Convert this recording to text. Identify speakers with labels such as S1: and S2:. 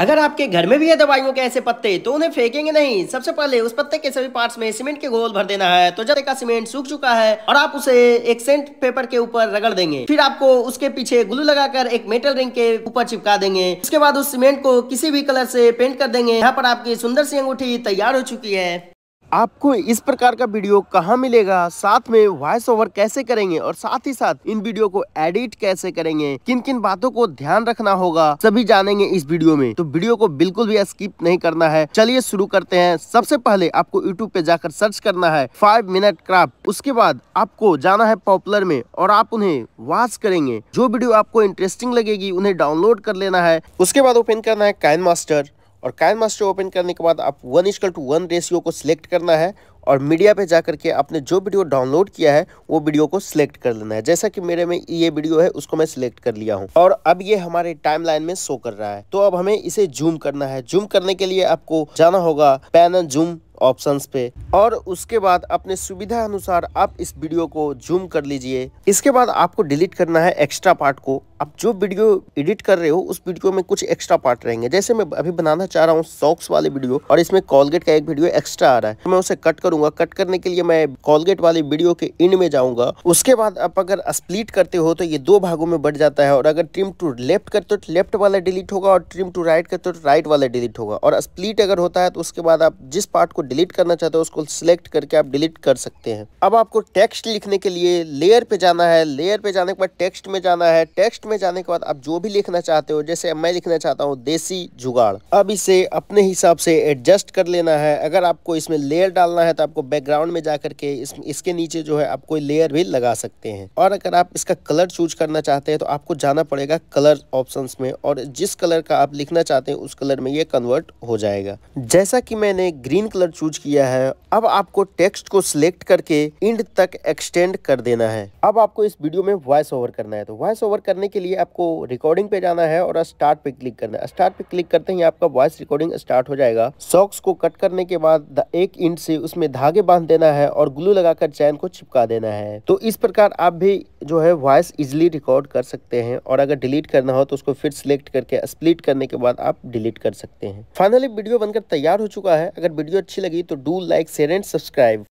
S1: अगर आपके घर में भी है दवाइयों के ऐसे पत्ते तो उन्हें फेंकेंगे नहीं सबसे पहले उस पत्ते के सभी पार्ट्स में सीमेंट के घोल भर देना है तो जब का सीमेंट सूख चुका है और आप उसे एक सेंट पेपर के ऊपर रगड़ देंगे फिर आपको उसके पीछे ग्लू लगाकर एक मेटल रिंग के ऊपर चिपका देंगे उसके बाद उस सीमेंट को किसी भी कलर से पेंट कर देंगे यहाँ पर आपकी सुंदर सी अंगूठी तैयार हो चुकी है आपको
S2: इस प्रकार का वीडियो कहाँ मिलेगा साथ में वॉइस ओवर कैसे करेंगे और साथ ही साथ इन वीडियो को एडिट कैसे करेंगे किन किन बातों को ध्यान रखना होगा सभी जानेंगे इस वीडियो में तो वीडियो को बिल्कुल भी स्किप नहीं करना है चलिए शुरू करते हैं सबसे पहले आपको यूट्यूब पे जाकर सर्च करना है फाइव मिनट क्राफ्ट उसके बाद आपको जाना है पॉपुलर में और आप उन्हें वॉच करेंगे जो वीडियो आपको इंटरेस्टिंग लगेगी उन्हें डाउनलोड कर लेना है उसके बाद ओपन करना है काइन मास्टर और कायन मास्टर ओपन करने के बाद आप one equal to one ratio को सिलेक्ट करना है और मीडिया पे जा करके आपने जो वीडियो डाउनलोड किया है वो वीडियो को सिलेक्ट कर लेना है जैसा कि मेरे में ये वीडियो है उसको मैं सिलेक्ट कर लिया हूँ और अब ये हमारे टाइमलाइन में शो कर रहा है तो अब हमें इसे जूम करना है जूम करने के लिए आपको जाना होगा पैनल जूम ऑप्शंस पे और उसके बाद अपने सुविधा अनुसार आप इस वीडियो को जूम कर लीजिए इसके बाद आपको डिलीट करना है एक्स्ट्रा पार्ट को आप जो वीडियो एडिट कर रहे हो उस वीडियो में कुछ एक्स्ट्रा पार्ट रहेंगे जैसे मैं अभी बनाना चाह रहा हूँ सॉक्स वाले वीडियो और इसमें कॉलगेट का एक वीडियो एक्स्ट्रा आ रहा है तो मैं उसे कट करूंगा कट करने के लिए मैं कॉलगेट वाले वीडियो के इंड में जाऊंगा उसके बाद आप अगर स्प्लिट करते हो तो ये दो भागों में बढ़ जाता है और अगर ट्रिम टू लेफ्ट करते हो तो लेफ्ट वाला डिलीट होगा और ट्रिम टू राइट करते हो तो राइट वाला डिलीट होगा और स्प्लिट अगर होता है तो उसके बाद आप जिस पार्ट को डिलीट करना चाहते हो उसको सिलेक्ट करके आप डिलीट कर सकते हैं अब आपको टेक्स्ट लिखने के लिए लेयर पे जाना है लेयर पे जाने के बाद टेक्स्ट में जाना है टेक्स्ट में जाने के बाद आप जो भी लिखना चाहते हो जैसे मैं लिखना चाहता हूँ देसी जुगाड़ अब इसे अपने हिसाब से एडजस्ट कर लेना है अगर आपको इसमें लेयर डालना है तो आपको बैकग्राउंड में जाकर के इस, इसके नीचे जो है आप कोई लेयर भी लगा सकते हैं और अगर आप इसका कलर चूज करना चाहते हैं तो आपको जाना पड़ेगा कलर ऑप्शन में और जिस कलर का आप लिखना चाहते हैं उस कलर में ये कन्वर्ट हो जाएगा जैसा कि मैंने ग्रीन कलर चूज किया है अब आपको टेक्स्ट को सिलेक्ट करके इंड तक एक्सटेंड कर देना है अब आपको इस वीडियो में वॉइस ओवर करना है तो वॉइस ओवर करने के लिए आपको रिकॉर्डिंग पे जाना है और स्टार्ट पे क्लिक करना है स्टार्ट पे क्लिक करते ही आपका वॉइस रिकॉर्डिंग स्टार्ट हो जाएगा सॉक्स को कट करने के बाद एक इंड से उसमें धागे बांध देना है और ग्लू लगाकर चैन को चिपका देना है तो इस प्रकार आप भी जो है वॉइस इजिली रिकॉर्ड कर सकते हैं और अगर डिलीट करना हो तो उसको फिर सिलेक्ट करके स्प्लिट करने के बाद आप डिलीट कर सकते हैं फाइनली वीडियो बनकर तैयार हो चुका है अगर वीडियो अच्छी लगी तो do like share and subscribe